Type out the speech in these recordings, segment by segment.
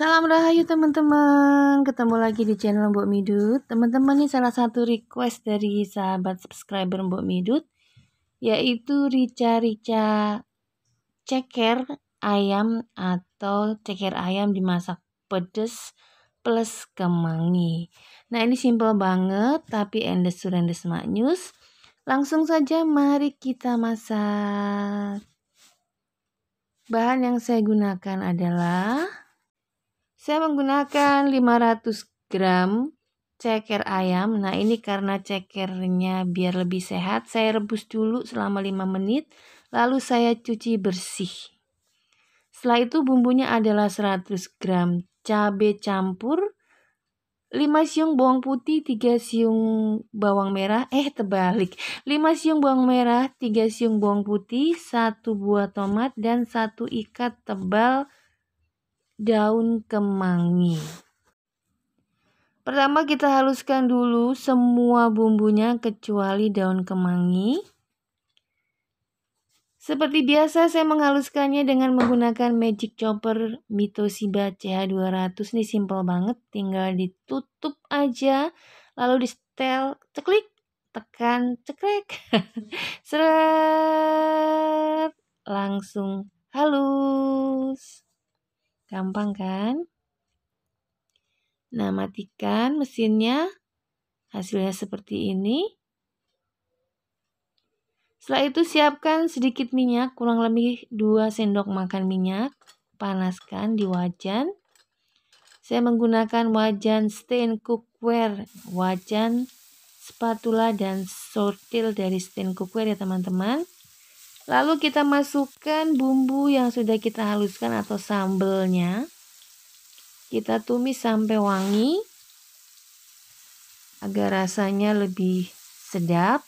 Salam rahayu teman-teman, ketemu lagi di channel Mbok Midut. Teman-teman ini salah satu request dari sahabat subscriber Mbok Midut, yaitu rica-rica ceker ayam atau ceker ayam dimasak pedes plus kemangi. Nah ini simple banget, tapi endes surendes maknyus. Langsung saja mari kita masak. Bahan yang saya gunakan adalah saya menggunakan 500 gram ceker ayam. Nah, ini karena cekernya biar lebih sehat, saya rebus dulu selama 5 menit, lalu saya cuci bersih. Setelah itu bumbunya adalah 100 gram cabe campur, 5 siung bawang putih, 3 siung bawang merah, eh terbalik. 5 siung bawang merah, 3 siung bawang putih, 1 buah tomat dan 1 ikat tebal daun kemangi. Pertama kita haluskan dulu semua bumbunya kecuali daun kemangi. Seperti biasa saya menghaluskannya dengan menggunakan magic chopper Mitosiba CH200. Ini simple banget, tinggal ditutup aja lalu di setel ceklik tekan cekrek seret langsung halus Gampang kan? Nah, matikan mesinnya. Hasilnya seperti ini. Setelah itu siapkan sedikit minyak, kurang lebih 2 sendok makan minyak. Panaskan di wajan. Saya menggunakan wajan stain cookware, wajan spatula dan sortil dari stain cookware ya teman-teman. Lalu kita masukkan bumbu yang sudah kita haluskan atau sambelnya. Kita tumis sampai wangi agar rasanya lebih sedap.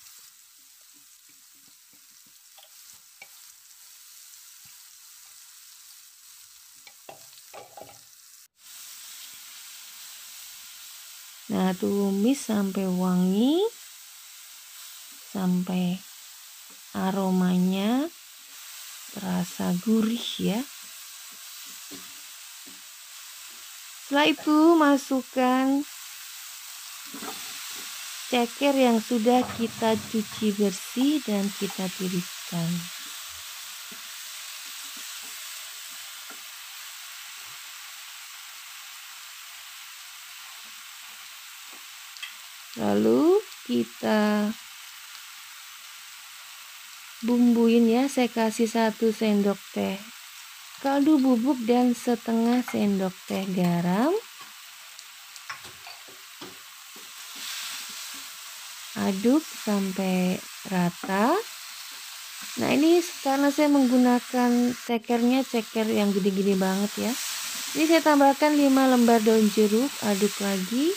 Nah, tumis sampai wangi sampai aromanya terasa gurih ya. Setelah itu masukkan ceker yang sudah kita cuci bersih dan kita tiriskan. Lalu kita bumbuin ya saya kasih satu sendok teh kaldu bubuk dan setengah sendok teh garam aduk sampai rata nah ini karena saya menggunakan cekernya ceker yang gede-gede banget ya ini saya tambahkan 5 lembar daun jeruk aduk lagi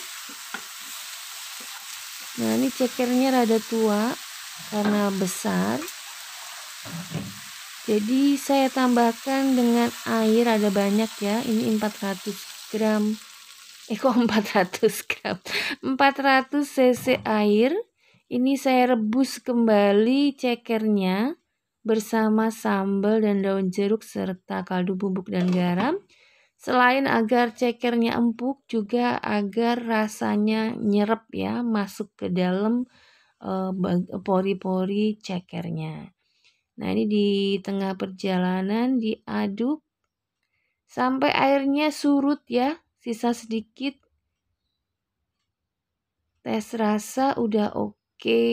nah ini cekernya rada tua karena besar jadi saya tambahkan dengan air ada banyak ya. Ini 400 gram. Eh kok 400 gram? 400 cc air. Ini saya rebus kembali cekernya bersama sambal dan daun jeruk serta kaldu bubuk dan garam. Selain agar cekernya empuk, juga agar rasanya nyerep ya, masuk ke dalam eh, pori-pori uh, cekernya. Nah ini di tengah perjalanan diaduk sampai airnya surut ya, sisa sedikit. Tes rasa udah oke.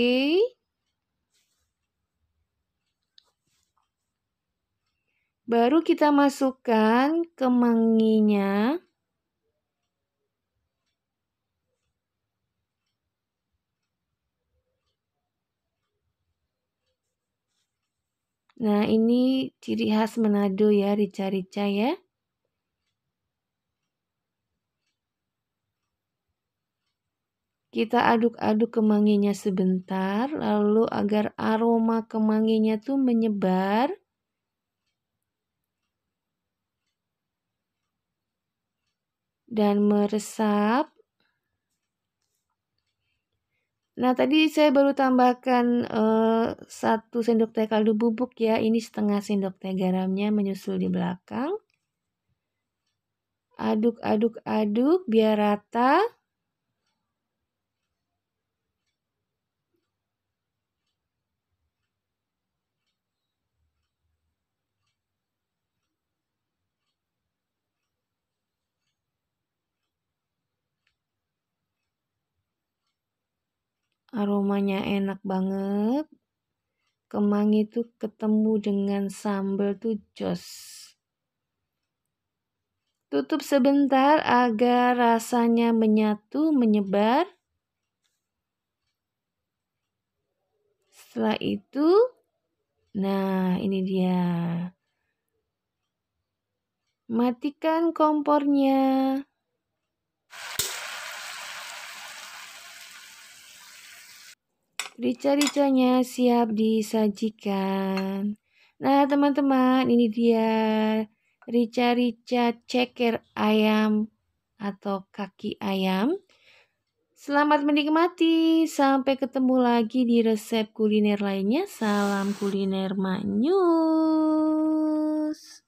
Baru kita masukkan kemanginya. Nah, ini ciri khas Manado ya, rica-rica ya. Kita aduk-aduk kemanginya sebentar, lalu agar aroma kemanginya tuh menyebar. Dan meresap. Nah, tadi saya baru tambahkan eh, satu sendok teh kaldu bubuk ya. Ini setengah sendok teh garamnya menyusul di belakang. Aduk-aduk-aduk biar rata. aromanya enak banget kemangi itu ketemu dengan sambal tuh jos tutup sebentar agar rasanya menyatu menyebar setelah itu nah ini dia matikan kompornya Rica-ricanya siap disajikan. Nah, teman-teman, ini dia rica-rica ceker ayam atau kaki ayam. Selamat menikmati. Sampai ketemu lagi di resep kuliner lainnya. Salam kuliner Manyus.